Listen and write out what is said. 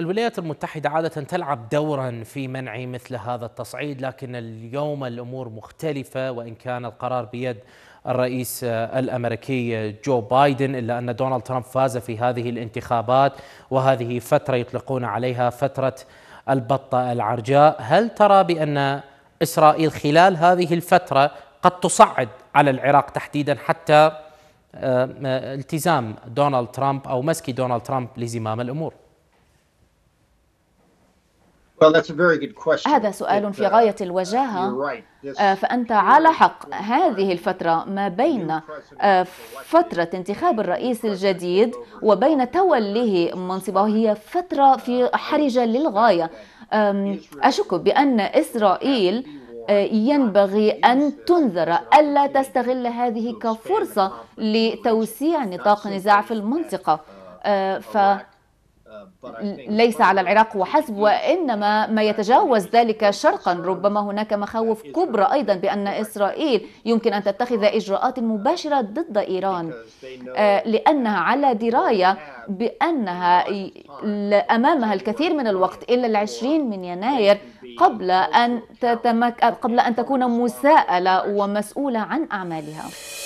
الولايات المتحدة عادة تلعب دورا في منع مثل هذا التصعيد لكن اليوم الأمور مختلفة وإن كان القرار بيد الرئيس الامريكي جو بايدن الا ان دونالد ترامب فاز في هذه الانتخابات وهذه فتره يطلقون عليها فتره البطه العرجاء، هل ترى بان اسرائيل خلال هذه الفتره قد تصعد على العراق تحديدا حتى آه، آه، التزام دونالد ترامب او مسك دونالد ترامب لزمام الامور؟ هذا سؤال في uh, غاية الوجاهة آه، فأنت على حق هذه الفترة ما بين آه، فترة انتخاب الرئيس الجديد وبين توليه منصبه هي فترة في حرجة للغاية أشك بأن إسرائيل آه، ينبغي أن تنذر ألا تستغل هذه كفرصة لتوسيع نطاق النزاع في المنطقة uh, ف ليس على العراق وحسب وإنما ما يتجاوز ذلك شرقا ربما هناك مخاوف كبرى أيضا بأن إسرائيل يمكن أن تتخذ إجراءات مباشرة ضد إيران آه، لأنها على دراية بأنها أمامها الكثير من الوقت إلا العشرين من يناير قبل أن, تتمك... قبل أن تكون مساءلة ومسؤولة عن أعمالها